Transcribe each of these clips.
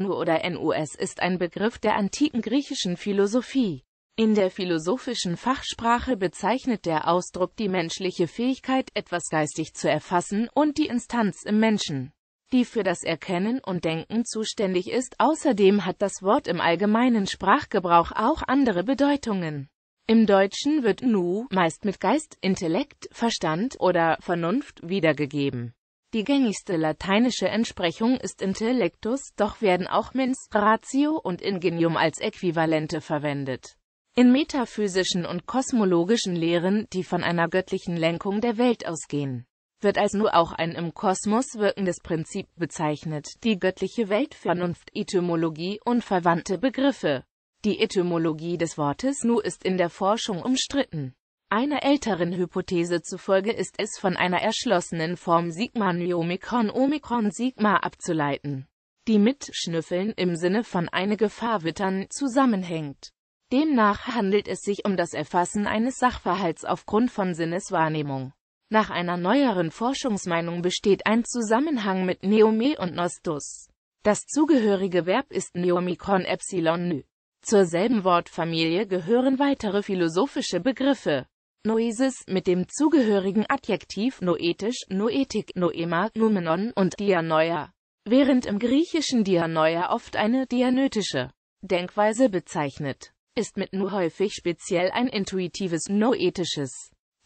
Nu oder Nus ist ein Begriff der antiken griechischen Philosophie. In der philosophischen Fachsprache bezeichnet der Ausdruck die menschliche Fähigkeit, etwas geistig zu erfassen und die Instanz im Menschen, die für das Erkennen und Denken zuständig ist. Außerdem hat das Wort im allgemeinen Sprachgebrauch auch andere Bedeutungen. Im Deutschen wird Nu meist mit Geist, Intellekt, Verstand oder Vernunft wiedergegeben. Die gängigste lateinische Entsprechung ist Intellectus, doch werden auch Mens, Ratio und Ingenium als Äquivalente verwendet. In metaphysischen und kosmologischen Lehren, die von einer göttlichen Lenkung der Welt ausgehen, wird als nur auch ein im Kosmos wirkendes Prinzip bezeichnet, die göttliche Weltvernunft, Etymologie und verwandte Begriffe. Die Etymologie des Wortes Nu ist in der Forschung umstritten. Einer älteren Hypothese zufolge ist es von einer erschlossenen Form Sigma nu Omikron Omikron Sigma abzuleiten, die mit Schnüffeln im Sinne von eine Gefahr wittern zusammenhängt. Demnach handelt es sich um das Erfassen eines Sachverhalts aufgrund von Sinneswahrnehmung. Nach einer neueren Forschungsmeinung besteht ein Zusammenhang mit Neome und Nostus. Das zugehörige Verb ist Neomikron Epsilon Nü. Zur selben Wortfamilie gehören weitere philosophische Begriffe. Noesis mit dem zugehörigen Adjektiv noetisch, noetik, noema, noumenon und dianoia. Während im Griechischen dianoia oft eine dianötische Denkweise bezeichnet, ist mit nu häufig speziell ein intuitives, noetisches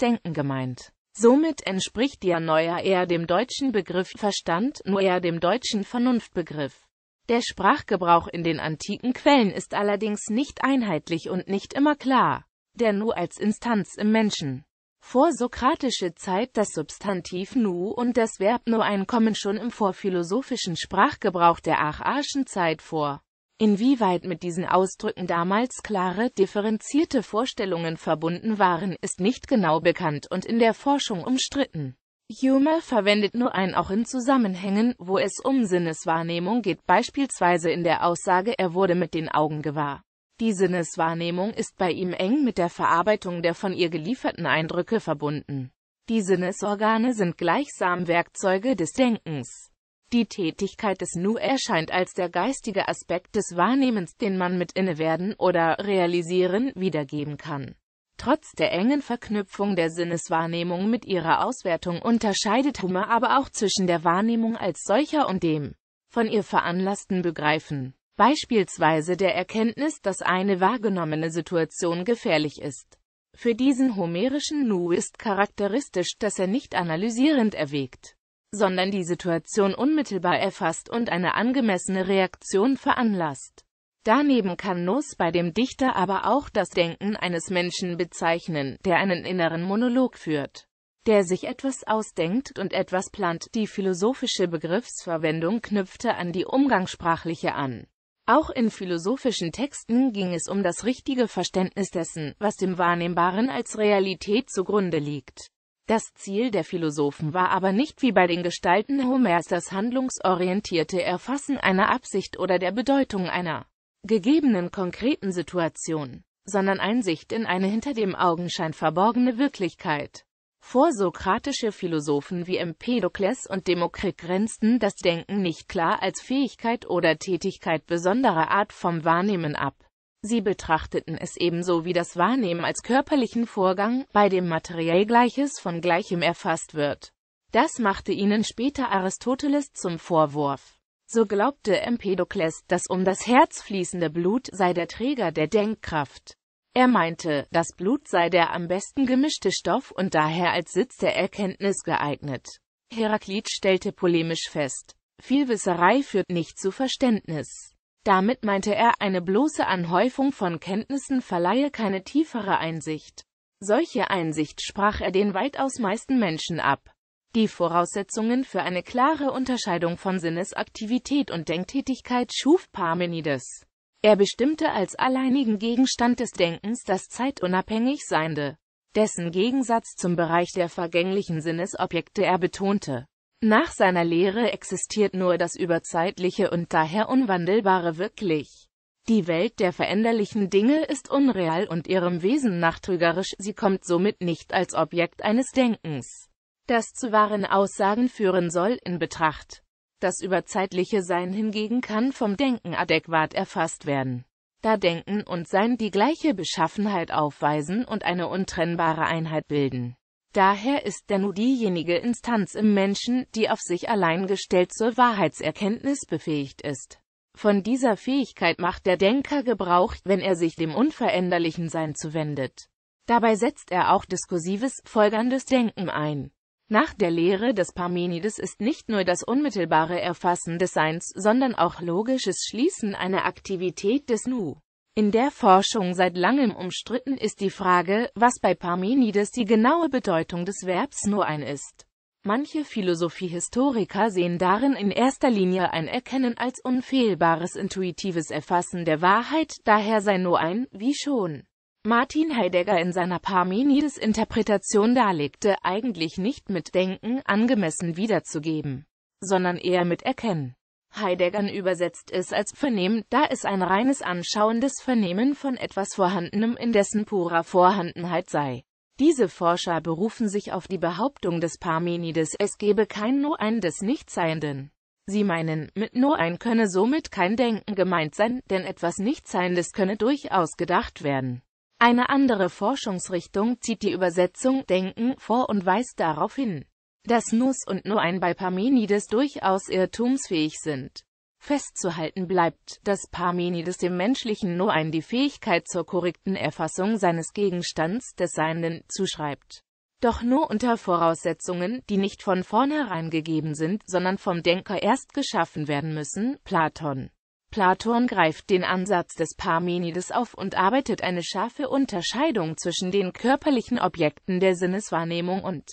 Denken gemeint. Somit entspricht dianoia eher dem deutschen Begriff Verstand, nur eher dem deutschen Vernunftbegriff. Der Sprachgebrauch in den antiken Quellen ist allerdings nicht einheitlich und nicht immer klar der Nu als Instanz im Menschen. Vor sokratische Zeit Das Substantiv Nu und das Verb Nuein kommen schon im vorphilosophischen Sprachgebrauch der archaischen Zeit vor. Inwieweit mit diesen Ausdrücken damals klare, differenzierte Vorstellungen verbunden waren, ist nicht genau bekannt und in der Forschung umstritten. Humer verwendet nur ein auch in Zusammenhängen, wo es um Sinneswahrnehmung geht, beispielsweise in der Aussage, er wurde mit den Augen gewahr. Die Sinneswahrnehmung ist bei ihm eng mit der Verarbeitung der von ihr gelieferten Eindrücke verbunden. Die Sinnesorgane sind gleichsam Werkzeuge des Denkens. Die Tätigkeit des Nu erscheint als der geistige Aspekt des Wahrnehmens, den man mit Innewerden oder Realisieren wiedergeben kann. Trotz der engen Verknüpfung der Sinneswahrnehmung mit ihrer Auswertung unterscheidet Hume aber auch zwischen der Wahrnehmung als solcher und dem von ihr veranlassten Begreifen. Beispielsweise der Erkenntnis, dass eine wahrgenommene Situation gefährlich ist. Für diesen homerischen Nu ist charakteristisch, dass er nicht analysierend erwägt, sondern die Situation unmittelbar erfasst und eine angemessene Reaktion veranlasst. Daneben kann Nuss bei dem Dichter aber auch das Denken eines Menschen bezeichnen, der einen inneren Monolog führt, der sich etwas ausdenkt und etwas plant. Die philosophische Begriffsverwendung knüpfte an die umgangssprachliche an. Auch in philosophischen Texten ging es um das richtige Verständnis dessen, was dem Wahrnehmbaren als Realität zugrunde liegt. Das Ziel der Philosophen war aber nicht wie bei den Gestalten Homers das handlungsorientierte Erfassen einer Absicht oder der Bedeutung einer gegebenen konkreten Situation, sondern Einsicht in eine hinter dem Augenschein verborgene Wirklichkeit. Vorsokratische Philosophen wie Empedokles und Demokrit grenzten das Denken nicht klar als Fähigkeit oder Tätigkeit besonderer Art vom Wahrnehmen ab. Sie betrachteten es ebenso wie das Wahrnehmen als körperlichen Vorgang, bei dem materiell Gleiches von Gleichem erfasst wird. Das machte ihnen später Aristoteles zum Vorwurf. So glaubte Empedokles, das um das Herz fließende Blut sei der Träger der Denkkraft. Er meinte, das Blut sei der am besten gemischte Stoff und daher als Sitz der Erkenntnis geeignet. Heraklit stellte polemisch fest, Vielwisserei führt nicht zu Verständnis. Damit meinte er, eine bloße Anhäufung von Kenntnissen verleihe keine tiefere Einsicht. Solche Einsicht sprach er den weitaus meisten Menschen ab. Die Voraussetzungen für eine klare Unterscheidung von Sinnesaktivität und Denktätigkeit schuf Parmenides. Er bestimmte als alleinigen Gegenstand des Denkens das zeitunabhängig Seinde, dessen Gegensatz zum Bereich der vergänglichen Sinnesobjekte er betonte. Nach seiner Lehre existiert nur das überzeitliche und daher unwandelbare wirklich. Die Welt der veränderlichen Dinge ist unreal und ihrem Wesen nachtrügerisch, sie kommt somit nicht als Objekt eines Denkens, das zu wahren Aussagen führen soll, in Betracht. Das überzeitliche Sein hingegen kann vom Denken adäquat erfasst werden. Da Denken und Sein die gleiche Beschaffenheit aufweisen und eine untrennbare Einheit bilden. Daher ist der Nu diejenige Instanz im Menschen, die auf sich allein gestellt zur Wahrheitserkenntnis befähigt ist. Von dieser Fähigkeit macht der Denker Gebrauch, wenn er sich dem unveränderlichen Sein zuwendet. Dabei setzt er auch diskursives, folgerndes Denken ein. Nach der Lehre des Parmenides ist nicht nur das unmittelbare Erfassen des Seins, sondern auch logisches Schließen eine Aktivität des Nu. In der Forschung seit langem umstritten ist die Frage, was bei Parmenides die genaue Bedeutung des Verbs Nu ein ist. Manche Philosophiehistoriker sehen darin in erster Linie ein Erkennen als unfehlbares intuitives Erfassen der Wahrheit, daher sei Nu ein, wie schon Martin Heidegger in seiner Parmenides Interpretation darlegte, eigentlich nicht mit Denken angemessen wiederzugeben, sondern eher mit Erkennen. Heideggern übersetzt es als Vernehmen, da es ein reines anschauendes Vernehmen von etwas Vorhandenem in dessen purer Vorhandenheit sei. Diese Forscher berufen sich auf die Behauptung des Parmenides, es gebe kein No-Ein des Nichtseienden. Sie meinen, mit No-Ein könne somit kein Denken gemeint sein, denn etwas Nichtseiendes könne durchaus gedacht werden. Eine andere Forschungsrichtung zieht die Übersetzung Denken vor und weist darauf hin, dass Nus und Noein bei Parmenides durchaus irrtumsfähig sind. Festzuhalten bleibt, dass Parmenides dem menschlichen Noein die Fähigkeit zur korrekten Erfassung seines Gegenstands des Seienden zuschreibt. Doch nur unter Voraussetzungen, die nicht von vornherein gegeben sind, sondern vom Denker erst geschaffen werden müssen, Platon. Platon greift den Ansatz des Parmenides auf und arbeitet eine scharfe Unterscheidung zwischen den körperlichen Objekten der Sinneswahrnehmung und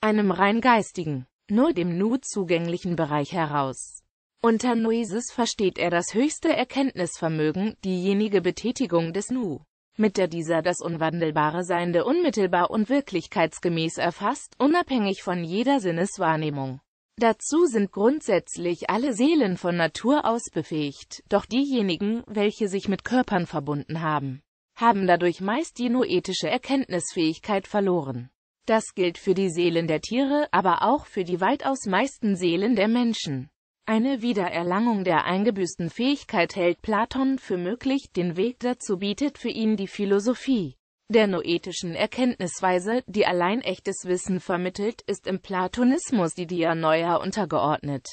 einem rein geistigen, nur dem Nu zugänglichen Bereich heraus. Unter Noesis versteht er das höchste Erkenntnisvermögen, diejenige Betätigung des Nu, mit der dieser das unwandelbare Seiende unmittelbar und wirklichkeitsgemäß erfasst, unabhängig von jeder Sinneswahrnehmung. Dazu sind grundsätzlich alle Seelen von Natur aus befähigt, doch diejenigen, welche sich mit Körpern verbunden haben, haben dadurch meist die noetische Erkenntnisfähigkeit verloren. Das gilt für die Seelen der Tiere, aber auch für die weitaus meisten Seelen der Menschen. Eine Wiedererlangung der eingebüßten Fähigkeit hält Platon für möglich, den Weg dazu bietet für ihn die Philosophie der noetischen Erkenntnisweise, die allein echtes Wissen vermittelt, ist im Platonismus die Dianoia untergeordnet.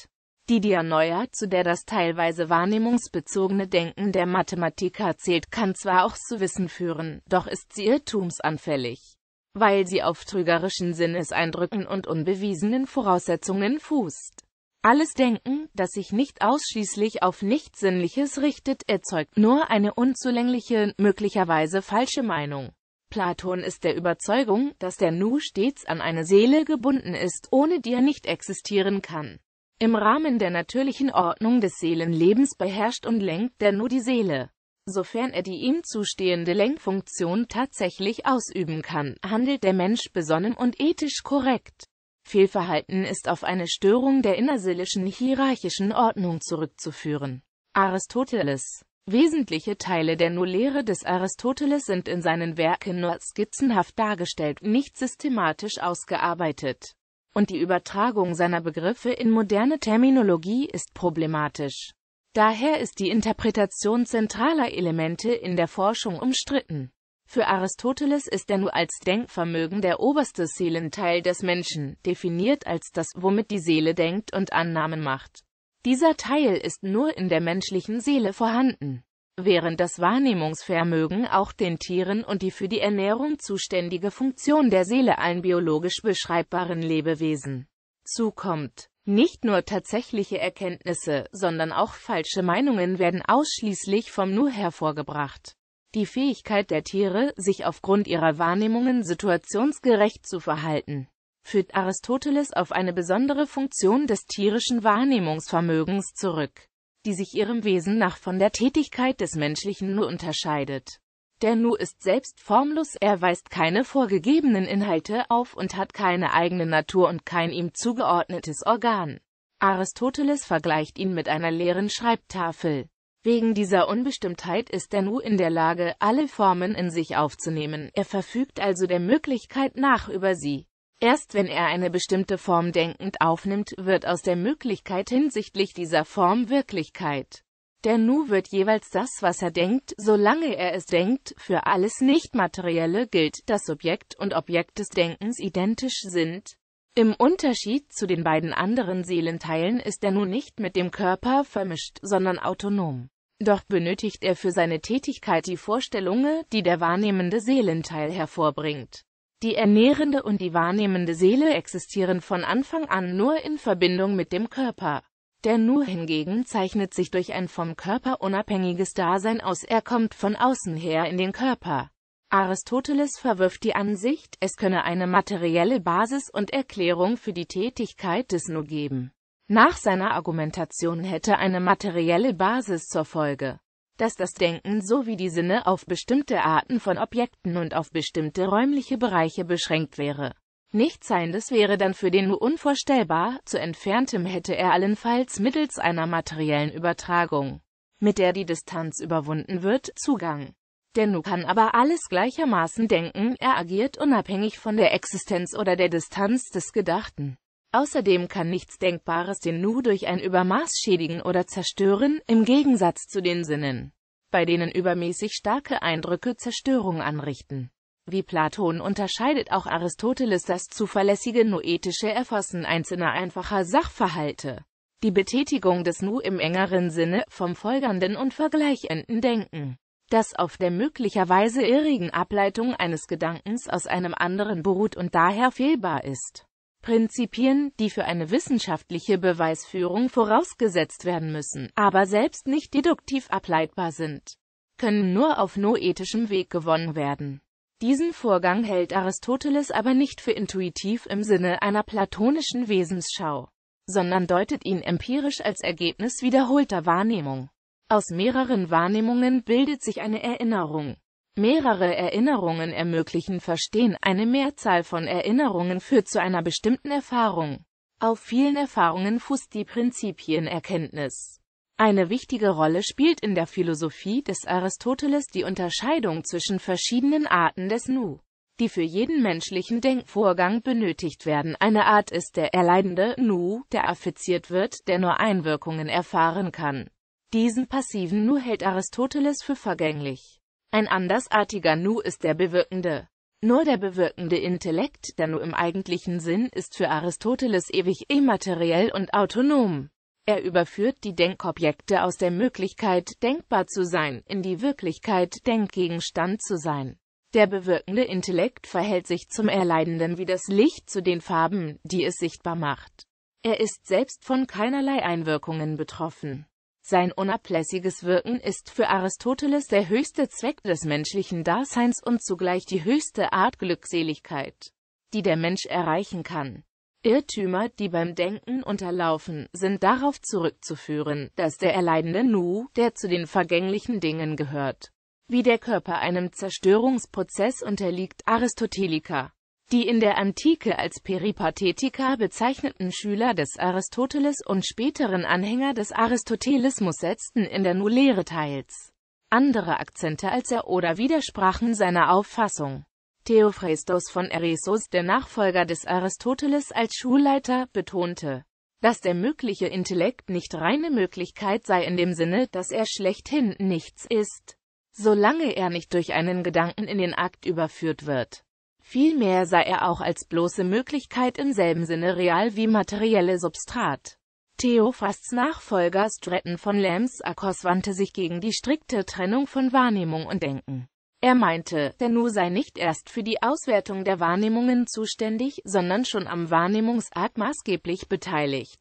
Die Dianoia, zu der das teilweise wahrnehmungsbezogene Denken der Mathematiker zählt, kann zwar auch zu Wissen führen, doch ist sie irrtumsanfällig, weil sie auf trügerischen Sinneseindrücken und unbewiesenen Voraussetzungen fußt. Alles Denken, das sich nicht ausschließlich auf Nichtsinnliches richtet, erzeugt nur eine unzulängliche, möglicherweise falsche Meinung. Platon ist der Überzeugung, dass der Nu stets an eine Seele gebunden ist, ohne die er nicht existieren kann. Im Rahmen der natürlichen Ordnung des Seelenlebens beherrscht und lenkt der Nu die Seele. Sofern er die ihm zustehende Lenkfunktion tatsächlich ausüben kann, handelt der Mensch besonnen und ethisch korrekt. Fehlverhalten ist auf eine Störung der innerseelischen hierarchischen Ordnung zurückzuführen. Aristoteles Wesentliche Teile der Nullehre des Aristoteles sind in seinen Werken nur skizzenhaft dargestellt, nicht systematisch ausgearbeitet. Und die Übertragung seiner Begriffe in moderne Terminologie ist problematisch. Daher ist die Interpretation zentraler Elemente in der Forschung umstritten. Für Aristoteles ist er nur als Denkvermögen der oberste Seelenteil des Menschen, definiert als das, womit die Seele denkt und Annahmen macht. Dieser Teil ist nur in der menschlichen Seele vorhanden während das Wahrnehmungsvermögen auch den Tieren und die für die Ernährung zuständige Funktion der Seele allen biologisch beschreibbaren Lebewesen zukommt. Nicht nur tatsächliche Erkenntnisse, sondern auch falsche Meinungen werden ausschließlich vom Nu hervorgebracht. Die Fähigkeit der Tiere, sich aufgrund ihrer Wahrnehmungen situationsgerecht zu verhalten, führt Aristoteles auf eine besondere Funktion des tierischen Wahrnehmungsvermögens zurück die sich ihrem Wesen nach von der Tätigkeit des menschlichen Nu unterscheidet. Der Nu ist selbst formlos, er weist keine vorgegebenen Inhalte auf und hat keine eigene Natur und kein ihm zugeordnetes Organ. Aristoteles vergleicht ihn mit einer leeren Schreibtafel. Wegen dieser Unbestimmtheit ist der Nu in der Lage, alle Formen in sich aufzunehmen, er verfügt also der Möglichkeit nach über sie. Erst wenn er eine bestimmte Form denkend aufnimmt, wird aus der Möglichkeit hinsichtlich dieser Form Wirklichkeit. Der Nu wird jeweils das, was er denkt, solange er es denkt, für alles Nichtmaterielle gilt, dass Subjekt und Objekt des Denkens identisch sind. Im Unterschied zu den beiden anderen Seelenteilen ist der Nu nicht mit dem Körper vermischt, sondern autonom. Doch benötigt er für seine Tätigkeit die Vorstellungen, die der wahrnehmende Seelenteil hervorbringt. Die ernährende und die wahrnehmende Seele existieren von Anfang an nur in Verbindung mit dem Körper. Der Nu hingegen zeichnet sich durch ein vom Körper unabhängiges Dasein aus, er kommt von außen her in den Körper. Aristoteles verwirft die Ansicht, es könne eine materielle Basis und Erklärung für die Tätigkeit des Nu geben. Nach seiner Argumentation hätte eine materielle Basis zur Folge, dass das Denken sowie die Sinne auf bestimmte Arten von Objekten und auf bestimmte räumliche Bereiche beschränkt wäre. Nichtseindes wäre dann für den nur unvorstellbar, zu entferntem hätte er allenfalls mittels einer materiellen Übertragung, mit der die Distanz überwunden wird, Zugang. Der Nu kann aber alles gleichermaßen denken, er agiert unabhängig von der Existenz oder der Distanz des Gedachten. Außerdem kann nichts Denkbares den Nu durch ein Übermaß schädigen oder zerstören, im Gegensatz zu den Sinnen, bei denen übermäßig starke Eindrücke Zerstörung anrichten. Wie Platon unterscheidet auch Aristoteles das zuverlässige noetische Erfassen einzelner einfacher Sachverhalte, die Betätigung des Nu im engeren Sinne vom folgernden und vergleichenden Denken, das auf der möglicherweise irrigen Ableitung eines Gedankens aus einem anderen beruht und daher fehlbar ist. Prinzipien, die für eine wissenschaftliche Beweisführung vorausgesetzt werden müssen, aber selbst nicht deduktiv ableitbar sind, können nur auf noethischem Weg gewonnen werden. Diesen Vorgang hält Aristoteles aber nicht für intuitiv im Sinne einer platonischen Wesensschau, sondern deutet ihn empirisch als Ergebnis wiederholter Wahrnehmung. Aus mehreren Wahrnehmungen bildet sich eine Erinnerung. Mehrere Erinnerungen ermöglichen Verstehen. Eine Mehrzahl von Erinnerungen führt zu einer bestimmten Erfahrung. Auf vielen Erfahrungen fußt die Prinzipienerkenntnis. Eine wichtige Rolle spielt in der Philosophie des Aristoteles die Unterscheidung zwischen verschiedenen Arten des Nu, die für jeden menschlichen Denkvorgang benötigt werden. Eine Art ist der erleidende Nu, der affiziert wird, der nur Einwirkungen erfahren kann. Diesen passiven Nu hält Aristoteles für vergänglich. Ein andersartiger Nu ist der bewirkende. Nur der bewirkende Intellekt, der Nu im eigentlichen Sinn, ist für Aristoteles ewig immateriell und autonom. Er überführt die Denkobjekte aus der Möglichkeit, denkbar zu sein, in die Wirklichkeit, Denkgegenstand zu sein. Der bewirkende Intellekt verhält sich zum Erleidenden wie das Licht zu den Farben, die es sichtbar macht. Er ist selbst von keinerlei Einwirkungen betroffen. Sein unablässiges Wirken ist für Aristoteles der höchste Zweck des menschlichen Daseins und zugleich die höchste Art Glückseligkeit, die der Mensch erreichen kann. Irrtümer, die beim Denken unterlaufen, sind darauf zurückzuführen, dass der erleidende Nu, der zu den vergänglichen Dingen gehört, wie der Körper einem Zerstörungsprozess unterliegt, Aristotelica. Die in der Antike als Peripathetiker bezeichneten Schüler des Aristoteles und späteren Anhänger des Aristotelismus setzten in der Nullehre teils andere Akzente als er oder widersprachen seiner Auffassung. Theophrastos von Eresos, der Nachfolger des Aristoteles als Schulleiter, betonte, dass der mögliche Intellekt nicht reine Möglichkeit sei in dem Sinne, dass er schlechthin nichts ist, solange er nicht durch einen Gedanken in den Akt überführt wird. Vielmehr sah er auch als bloße Möglichkeit im selben Sinne real wie materielle Substrat. Theophrasts Nachfolger Stratton von Lambs Lambsakos wandte sich gegen die strikte Trennung von Wahrnehmung und Denken. Er meinte, der Nu sei nicht erst für die Auswertung der Wahrnehmungen zuständig, sondern schon am Wahrnehmungsart maßgeblich beteiligt.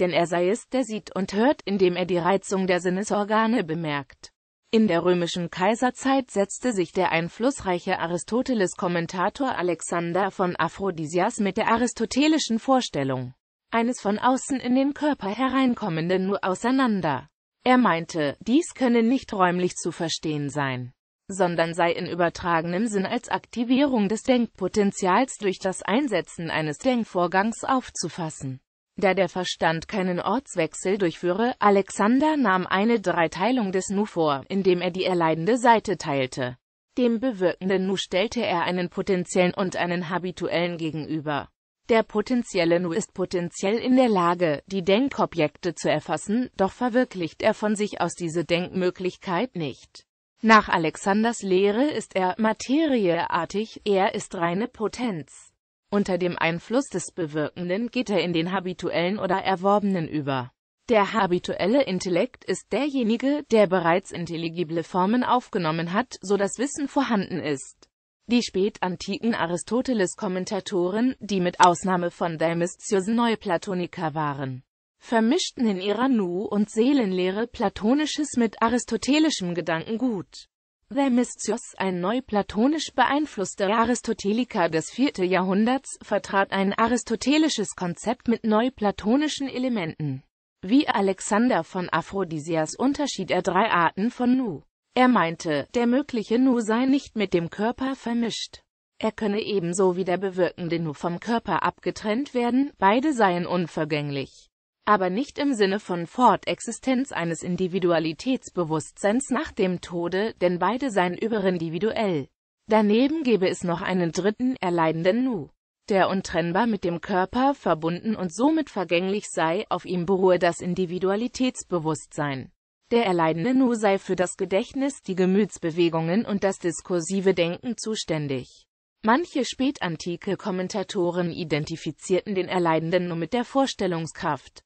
Denn er sei es, der sieht und hört, indem er die Reizung der Sinnesorgane bemerkt. In der römischen Kaiserzeit setzte sich der einflussreiche Aristoteles-Kommentator Alexander von Aphrodisias mit der aristotelischen Vorstellung eines von außen in den Körper hereinkommenden nur auseinander. Er meinte, dies könne nicht räumlich zu verstehen sein, sondern sei in übertragenem Sinn als Aktivierung des Denkpotenzials durch das Einsetzen eines Denkvorgangs aufzufassen. Da der Verstand keinen Ortswechsel durchführe, Alexander nahm eine Dreiteilung des Nu vor, indem er die erleidende Seite teilte. Dem bewirkenden Nu stellte er einen potenziellen und einen habituellen gegenüber. Der potenzielle Nu ist potenziell in der Lage, die Denkobjekte zu erfassen, doch verwirklicht er von sich aus diese Denkmöglichkeit nicht. Nach Alexanders Lehre ist er materieartig, er ist reine Potenz. Unter dem Einfluss des Bewirkenden geht er in den habituellen oder erworbenen über. Der habituelle Intellekt ist derjenige, der bereits intelligible Formen aufgenommen hat, so dass Wissen vorhanden ist. Die spätantiken Aristoteles-Kommentatoren, die mit Ausnahme von Themisthius Neuplatoniker waren, vermischten in ihrer Nu- und Seelenlehre Platonisches mit aristotelischem Gedankengut. Themisthios, ein neuplatonisch beeinflusster Aristoteliker des 4. Jahrhunderts, vertrat ein aristotelisches Konzept mit neuplatonischen Elementen. Wie Alexander von Aphrodisias unterschied er drei Arten von Nu. Er meinte, der mögliche Nu sei nicht mit dem Körper vermischt. Er könne ebenso wie der bewirkende Nu vom Körper abgetrennt werden, beide seien unvergänglich aber nicht im Sinne von Fortexistenz eines Individualitätsbewusstseins nach dem Tode, denn beide seien überindividuell. Daneben gäbe es noch einen dritten, erleidenden Nu, der untrennbar mit dem Körper verbunden und somit vergänglich sei, auf ihm beruhe das Individualitätsbewusstsein. Der erleidende Nu sei für das Gedächtnis, die Gemütsbewegungen und das diskursive Denken zuständig. Manche spätantike Kommentatoren identifizierten den erleidenden Nu mit der Vorstellungskraft.